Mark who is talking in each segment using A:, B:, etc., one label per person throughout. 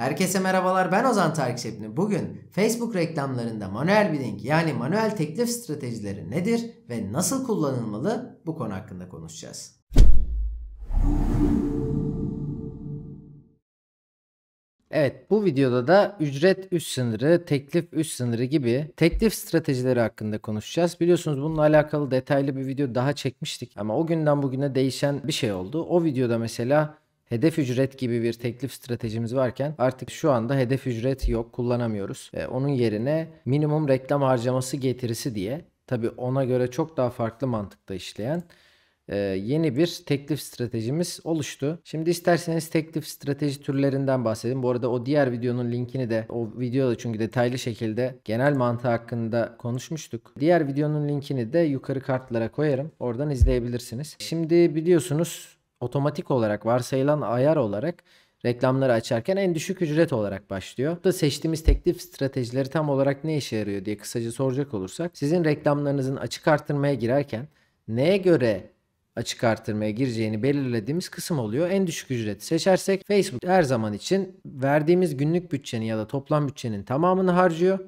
A: Herkese merhabalar ben Ozan Tarık Şepni. Bugün Facebook reklamlarında manuel bidding yani manuel teklif stratejileri nedir ve nasıl kullanılmalı bu konu hakkında konuşacağız. Evet bu videoda da ücret üst sınırı, teklif üst sınırı gibi teklif stratejileri hakkında konuşacağız. Biliyorsunuz bununla alakalı detaylı bir video daha çekmiştik ama o günden bugüne değişen bir şey oldu. O videoda mesela hedef ücret gibi bir teklif stratejimiz varken artık şu anda hedef ücret yok kullanamıyoruz. E, onun yerine minimum reklam harcaması getirisi diye tabi ona göre çok daha farklı mantıkta işleyen e, yeni bir teklif stratejimiz oluştu. Şimdi isterseniz teklif strateji türlerinden bahsedeyim. Bu arada o diğer videonun linkini de o videoda çünkü detaylı şekilde genel mantığı hakkında konuşmuştuk. Diğer videonun linkini de yukarı kartlara koyarım. Oradan izleyebilirsiniz. Şimdi biliyorsunuz otomatik olarak varsayılan ayar olarak reklamları açarken en düşük ücret olarak başlıyor. Da seçtiğimiz teklif stratejileri tam olarak ne işe yarıyor diye kısaca soracak olursak sizin reklamlarınızın açık arttırmaya girerken neye göre açık arttırmaya gireceğini belirlediğimiz kısım oluyor. En düşük ücreti seçersek Facebook her zaman için verdiğimiz günlük bütçenin ya da toplam bütçenin tamamını harcıyor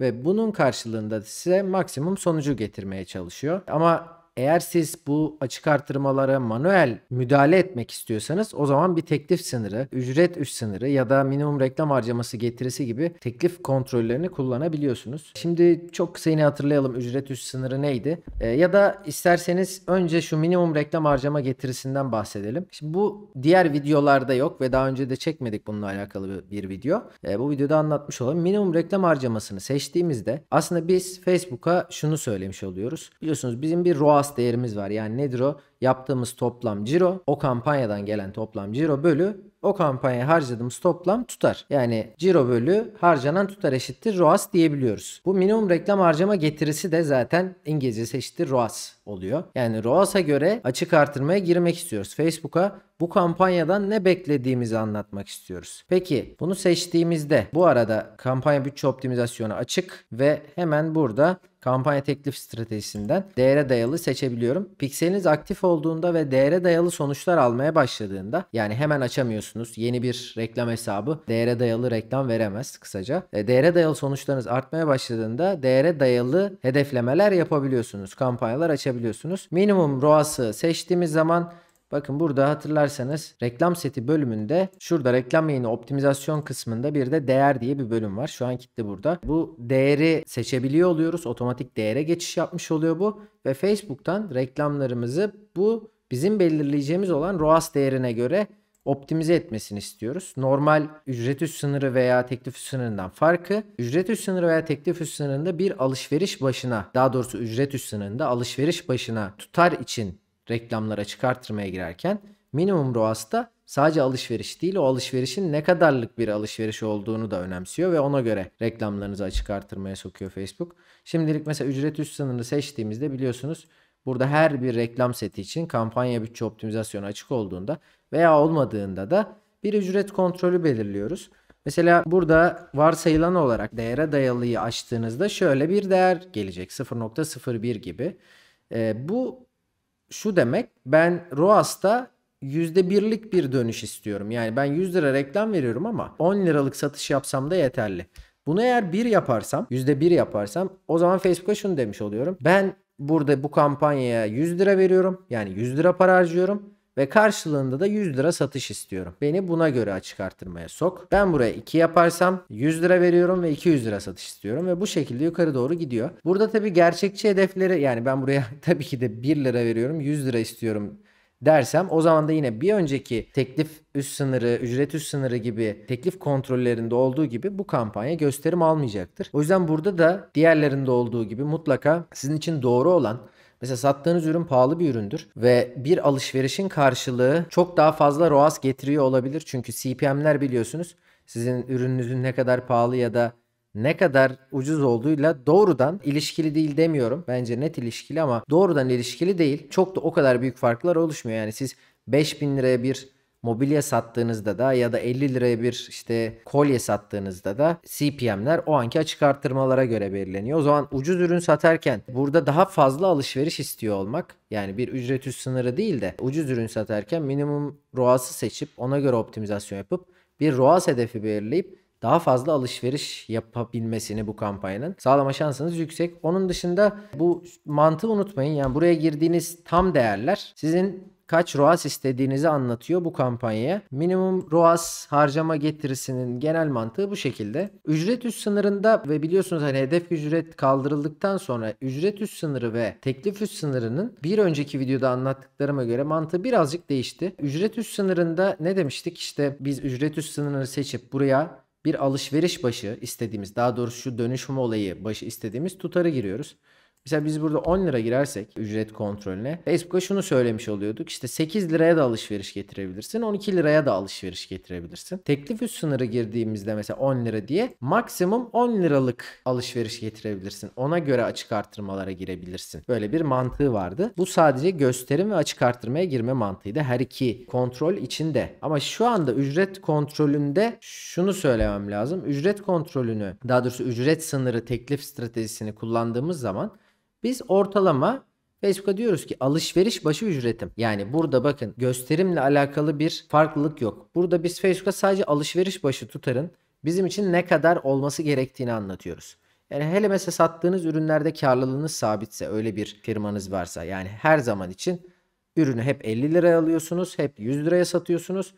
A: ve bunun karşılığında size maksimum sonucu getirmeye çalışıyor. Ama eğer siz bu açık artırmalara manuel müdahale etmek istiyorsanız o zaman bir teklif sınırı, ücret üst sınırı ya da minimum reklam harcaması getirisi gibi teklif kontrollerini kullanabiliyorsunuz. Şimdi çok kısa yine hatırlayalım ücret üst sınırı neydi? E, ya da isterseniz önce şu minimum reklam harcama getirisinden bahsedelim. Şimdi bu diğer videolarda yok ve daha önce de çekmedik bununla alakalı bir video. E, bu videoda anlatmış olalım. Minimum reklam harcamasını seçtiğimizde aslında biz Facebook'a şunu söylemiş oluyoruz. Biliyorsunuz bizim bir ROAS bas değerimiz var. Yani nedir o? Yaptığımız toplam ciro o kampanyadan gelen toplam ciro bölü o kampanya harcadığımız toplam tutar. Yani ciro bölü harcanan tutar eşittir ROAS diyebiliyoruz. Bu minimum reklam harcama getirisi de zaten İngilizcesi eşittir ROAS oluyor. Yani ROAS'a göre açık artırmaya girmek istiyoruz. Facebook'a bu kampanyadan ne beklediğimizi anlatmak istiyoruz. Peki bunu seçtiğimizde bu arada kampanya bütçe optimizasyonu açık ve hemen burada kampanya teklif stratejisinden değere dayalı seçebiliyorum. Pikseliniz aktif olduğunda ve değere dayalı sonuçlar almaya başladığında yani hemen açamıyorsunuz biliyorsunuz yeni bir reklam hesabı değere dayalı reklam veremez kısaca. E, değere dayalı sonuçlarınız artmaya başladığında değere dayalı hedeflemeler yapabiliyorsunuz. Kampanyalar açabiliyorsunuz. Minimum ROAS'ı seçtiğimiz zaman Bakın burada hatırlarsanız reklam seti bölümünde şurada reklam yayını optimizasyon kısmında bir de değer diye bir bölüm var. Şu an kitle burada. Bu değeri seçebiliyor oluyoruz. Otomatik değere geçiş yapmış oluyor bu. Ve Facebook'tan reklamlarımızı bu bizim belirleyeceğimiz olan ROAS değerine göre optimize etmesini istiyoruz. Normal ücret üst sınırı veya teklif üst sınırından farkı ücret üst sınırı veya teklif üst sınırında bir alışveriş başına daha doğrusu ücret üst sınırında alışveriş başına tutar için reklamlara çıkarttırmaya girerken minimum da sadece alışveriş değil o alışverişin ne kadarlık bir alışveriş olduğunu da önemsiyor ve ona göre reklamlarınızı açık artırmaya sokuyor Facebook. Şimdilik mesela ücret üst sınırını seçtiğimizde biliyorsunuz Burada her bir reklam seti için kampanya bütçe optimizasyonu açık olduğunda veya olmadığında da bir ücret kontrolü belirliyoruz. Mesela burada varsayılan olarak değere dayalıyı açtığınızda şöyle bir değer gelecek 0.01 gibi. E, bu şu demek ben ROAS'ta %1'lik bir dönüş istiyorum. Yani ben 100 lira reklam veriyorum ama 10 liralık satış yapsam da yeterli. Bunu eğer 1 yaparsam, %1 yaparsam o zaman Facebook'a şunu demiş oluyorum. Ben burada bu kampanyaya 100 lira veriyorum. Yani 100 lira para harcıyorum ve karşılığında da 100 lira satış istiyorum. Beni buna göre açık artırmaya sok. Ben buraya 2 yaparsam 100 lira veriyorum ve 200 lira satış istiyorum ve bu şekilde yukarı doğru gidiyor. Burada tabii gerçekçi hedefleri yani ben buraya tabii ki de 1 lira veriyorum 100 lira istiyorum dersem o zaman da yine bir önceki teklif üst sınırı, ücret üst sınırı gibi teklif kontrollerinde olduğu gibi bu kampanya gösterim almayacaktır. O yüzden burada da diğerlerinde olduğu gibi mutlaka sizin için doğru olan Mesela sattığınız ürün pahalı bir üründür ve bir alışverişin karşılığı çok daha fazla ROAS getiriyor olabilir. Çünkü CPM'ler biliyorsunuz sizin ürününüzün ne kadar pahalı ya da ne kadar ucuz olduğuyla doğrudan ilişkili değil demiyorum. Bence net ilişkili ama doğrudan ilişkili değil. Çok da o kadar büyük farklar oluşmuyor. Yani siz 5000 liraya bir mobilya sattığınızda da ya da 50 liraya bir işte kolye sattığınızda da CPM'ler o anki açık arttırmalara göre belirleniyor. O zaman ucuz ürün satarken burada daha fazla alışveriş istiyor olmak yani bir ücret üst sınırı değil de ucuz ürün satarken minimum ROAS'ı seçip ona göre optimizasyon yapıp bir ROAS hedefi belirleyip daha fazla alışveriş yapabilmesini bu kampanyanın sağlama şansınız yüksek. Onun dışında bu mantığı unutmayın. Yani buraya girdiğiniz tam değerler sizin kaç ROAS istediğinizi anlatıyor bu kampanyaya. Minimum ROAS harcama getirisinin genel mantığı bu şekilde. Ücret üst sınırında ve biliyorsunuz hani hedef ücret kaldırıldıktan sonra ücret üst sınırı ve teklif üst sınırının bir önceki videoda anlattıklarıma göre mantığı birazcık değişti. Ücret üst sınırında ne demiştik? işte biz ücret üst sınırını seçip buraya bir alışveriş başı istediğimiz daha doğrusu şu dönüşüm olayı başı istediğimiz tutarı giriyoruz. Mesela biz burada 10 lira girersek ücret kontrolüne Facebook'a şunu söylemiş oluyorduk. İşte 8 liraya da alışveriş getirebilirsin. 12 liraya da alışveriş getirebilirsin. Teklif üst sınırı girdiğimizde mesela 10 lira diye maksimum 10 liralık alışveriş getirebilirsin. Ona göre açık artırmalara girebilirsin. Böyle bir mantığı vardı. Bu sadece gösterim ve açık artırmaya girme mantığıydı. Her iki kontrol içinde. Ama şu anda ücret kontrolünde şunu söylemem lazım. Ücret kontrolünü daha doğrusu ücret sınırı teklif stratejisini kullandığımız zaman biz ortalama Facebook'a diyoruz ki alışveriş başı ücretim. Yani burada bakın gösterimle alakalı bir farklılık yok. Burada biz Facebook'a sadece alışveriş başı tutarın bizim için ne kadar olması gerektiğini anlatıyoruz. Yani hele mesela sattığınız ürünlerde karlılığınız sabitse öyle bir firmanız varsa yani her zaman için ürünü hep 50 liraya alıyorsunuz hep 100 liraya satıyorsunuz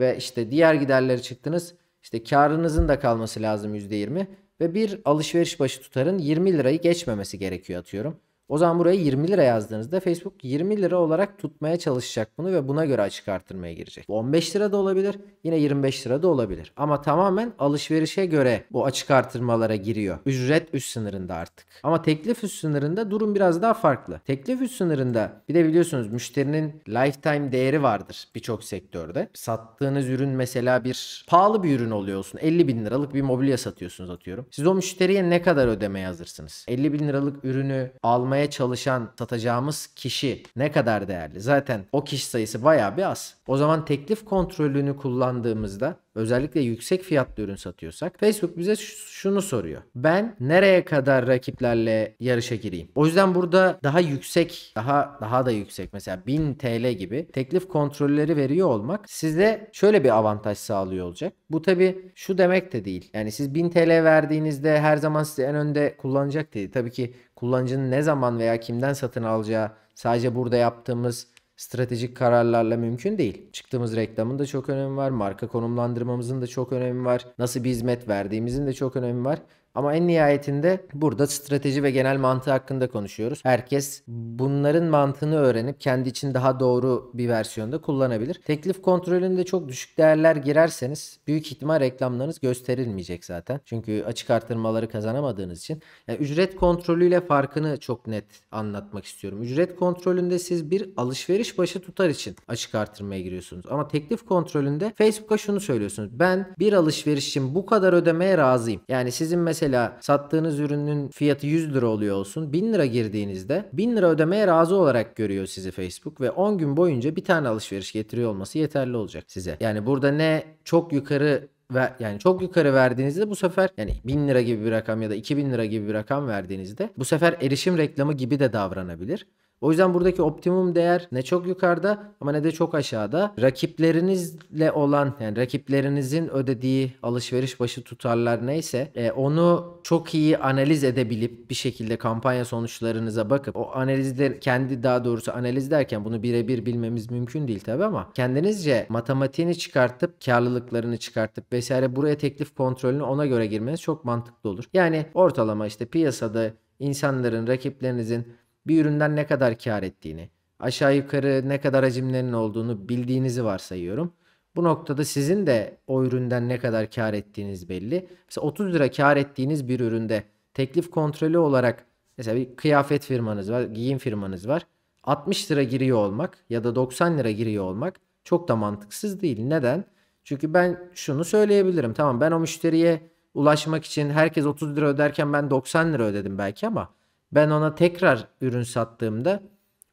A: ve işte diğer giderleri çıktınız işte karınızın da kalması lazım %20 ve bir alışveriş başı tutarın 20 lirayı geçmemesi gerekiyor atıyorum. O zaman buraya 20 lira yazdığınızda Facebook 20 lira olarak tutmaya çalışacak bunu ve buna göre açık artırmaya girecek. Bu 15 lira da olabilir yine 25 lira da olabilir. Ama tamamen alışverişe göre bu açık artırmalara giriyor. Ücret üst sınırında artık. Ama teklif üst sınırında durum biraz daha farklı. Teklif üst sınırında bir de biliyorsunuz müşterinin lifetime değeri vardır birçok sektörde. Sattığınız ürün mesela bir pahalı bir ürün oluyor olsun. 50 bin liralık bir mobilya satıyorsunuz atıyorum. Siz o müşteriye ne kadar ödemeye hazırsınız? 50 bin liralık ürünü almaya almaya çalışan satacağımız kişi ne kadar değerli? Zaten o kişi sayısı bayağı bir az. O zaman teklif kontrolünü kullandığımızda özellikle yüksek fiyatlı ürün satıyorsak Facebook bize şunu soruyor. Ben nereye kadar rakiplerle yarışa gireyim? O yüzden burada daha yüksek, daha daha da yüksek mesela 1000 TL gibi teklif kontrolleri veriyor olmak size şöyle bir avantaj sağlıyor olacak. Bu tabi şu demek de değil. Yani siz 1000 TL verdiğinizde her zaman sizi en önde kullanacak değil. Tabii ki kullanıcının ne zaman veya kimden satın alacağı sadece burada yaptığımız stratejik kararlarla mümkün değil. Çıktığımız reklamın da çok önemi var. Marka konumlandırmamızın da çok önemi var. Nasıl bir hizmet verdiğimizin de çok önemi var. Ama en nihayetinde burada strateji ve genel mantığı hakkında konuşuyoruz. Herkes bunların mantığını öğrenip kendi için daha doğru bir versiyonda kullanabilir. Teklif kontrolünde çok düşük değerler girerseniz büyük ihtimal reklamlarınız gösterilmeyecek zaten. Çünkü açık artırmaları kazanamadığınız için. Yani ücret kontrolüyle farkını çok net anlatmak istiyorum. Ücret kontrolünde siz bir alışveriş başı tutar için açık artırmaya giriyorsunuz. Ama teklif kontrolünde Facebook'a şunu söylüyorsunuz. Ben bir alışveriş için bu kadar ödemeye razıyım. Yani sizin mesela mesela sattığınız ürünün fiyatı 100 lira oluyor olsun 1000 lira girdiğinizde 1000 lira ödemeye razı olarak görüyor sizi Facebook ve 10 gün boyunca bir tane alışveriş getiriyor olması yeterli olacak size. Yani burada ne çok yukarı ve yani çok yukarı verdiğinizde bu sefer yani 1000 lira gibi bir rakam ya da 2000 lira gibi bir rakam verdiğinizde bu sefer erişim reklamı gibi de davranabilir. O yüzden buradaki optimum değer ne çok yukarıda ama ne de çok aşağıda. Rakiplerinizle olan yani rakiplerinizin ödediği alışveriş başı tutarlar neyse e, onu çok iyi analiz edebilip bir şekilde kampanya sonuçlarınıza bakıp o analizler kendi daha doğrusu analiz derken bunu birebir bilmemiz mümkün değil tabi ama kendinizce matematiğini çıkartıp karlılıklarını çıkartıp vesaire buraya teklif kontrolünü ona göre girmeniz çok mantıklı olur. Yani ortalama işte piyasada insanların, rakiplerinizin bir üründen ne kadar kar ettiğini, aşağı yukarı ne kadar hacimlerin olduğunu bildiğinizi varsayıyorum. Bu noktada sizin de o üründen ne kadar kar ettiğiniz belli. Mesela 30 lira kar ettiğiniz bir üründe teklif kontrolü olarak mesela bir kıyafet firmanız var, giyim firmanız var. 60 lira giriyor olmak ya da 90 lira giriyor olmak çok da mantıksız değil. Neden? Çünkü ben şunu söyleyebilirim. Tamam ben o müşteriye ulaşmak için herkes 30 lira öderken ben 90 lira ödedim belki ama ben ona tekrar ürün sattığımda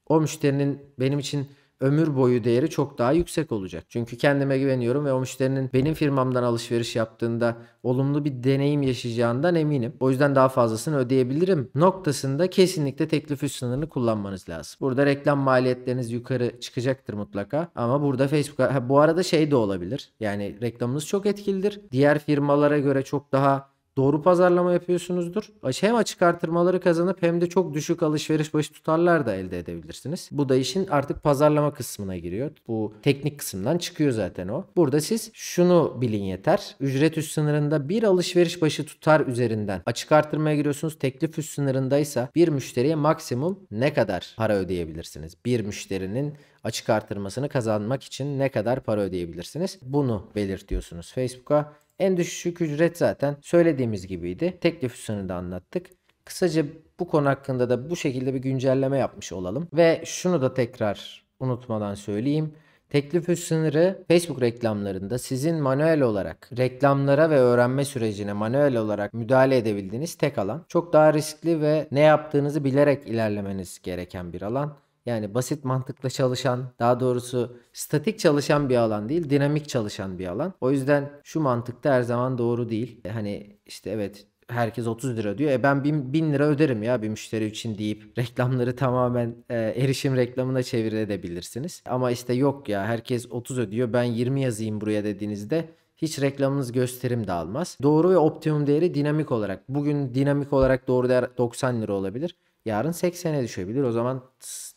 A: o müşterinin benim için ömür boyu değeri çok daha yüksek olacak. Çünkü kendime güveniyorum ve o müşterinin benim firmamdan alışveriş yaptığında olumlu bir deneyim yaşayacağından eminim. O yüzden daha fazlasını ödeyebilirim noktasında kesinlikle teklif üst sınırını kullanmanız lazım. Burada reklam maliyetleriniz yukarı çıkacaktır mutlaka ama burada Facebook'a bu arada şey de olabilir. Yani reklamınız çok etkilidir. Diğer firmalara göre çok daha doğru pazarlama yapıyorsunuzdur. Hem açık artırmaları kazanıp hem de çok düşük alışveriş başı tutarlar da elde edebilirsiniz. Bu da işin artık pazarlama kısmına giriyor. Bu teknik kısımdan çıkıyor zaten o. Burada siz şunu bilin yeter. Ücret üst sınırında bir alışveriş başı tutar üzerinden açık artırmaya giriyorsunuz. Teklif üst sınırındaysa bir müşteriye maksimum ne kadar para ödeyebilirsiniz? Bir müşterinin açık artırmasını kazanmak için ne kadar para ödeyebilirsiniz? Bunu belirtiyorsunuz Facebook'a. En düşük ücret zaten söylediğimiz gibiydi. Teklif üstünü de anlattık. Kısaca bu konu hakkında da bu şekilde bir güncelleme yapmış olalım. Ve şunu da tekrar unutmadan söyleyeyim. Teklif üst sınırı Facebook reklamlarında sizin manuel olarak reklamlara ve öğrenme sürecine manuel olarak müdahale edebildiğiniz tek alan. Çok daha riskli ve ne yaptığınızı bilerek ilerlemeniz gereken bir alan. Yani basit mantıkla çalışan, daha doğrusu statik çalışan bir alan değil, dinamik çalışan bir alan. O yüzden şu mantıkta her zaman doğru değil. E, hani işte evet herkes 30 lira diyor. E ben 1000, lira öderim ya bir müşteri için deyip reklamları tamamen e, erişim reklamına çevirebilirsiniz. Ama işte yok ya herkes 30 ödüyor ben 20 yazayım buraya dediğinizde hiç reklamınız gösterim de almaz. Doğru ve optimum değeri dinamik olarak. Bugün dinamik olarak doğru değer 90 lira olabilir. Yarın 80'e düşebilir. O zaman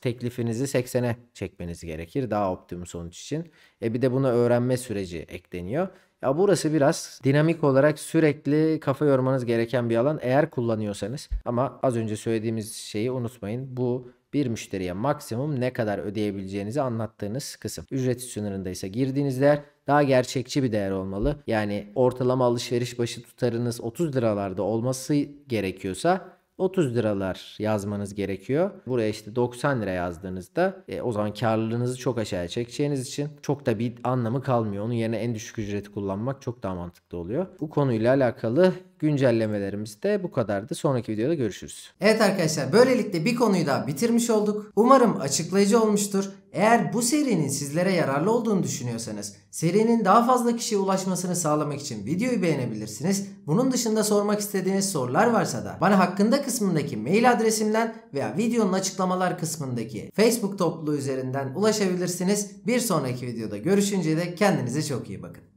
A: teklifinizi 80'e çekmeniz gerekir daha optimum sonuç için. E bir de buna öğrenme süreci ekleniyor. Ya burası biraz dinamik olarak sürekli kafa yormanız gereken bir alan eğer kullanıyorsanız. Ama az önce söylediğimiz şeyi unutmayın. Bu bir müşteriye maksimum ne kadar ödeyebileceğinizi anlattığınız kısım. Ücret sınırında ise girdiğiniz değer daha gerçekçi bir değer olmalı. Yani ortalama alışveriş başı tutarınız 30 liralarda olması gerekiyorsa 30 liralar yazmanız gerekiyor. Buraya işte 90 lira yazdığınızda e, o zaman karlılığınızı çok aşağıya çekeceğiniz için çok da bir anlamı kalmıyor. Onun yerine en düşük ücreti kullanmak çok daha mantıklı oluyor. Bu konuyla alakalı Güncellemelerimiz de bu kadardı. Sonraki videoda görüşürüz. Evet arkadaşlar böylelikle bir konuyu daha bitirmiş olduk. Umarım açıklayıcı olmuştur. Eğer bu serinin sizlere yararlı olduğunu düşünüyorsanız serinin daha fazla kişiye ulaşmasını sağlamak için videoyu beğenebilirsiniz. Bunun dışında sormak istediğiniz sorular varsa da bana hakkında kısmındaki mail adresimden veya videonun açıklamalar kısmındaki Facebook topluluğu üzerinden ulaşabilirsiniz. Bir sonraki videoda görüşünceye de kendinize çok iyi bakın.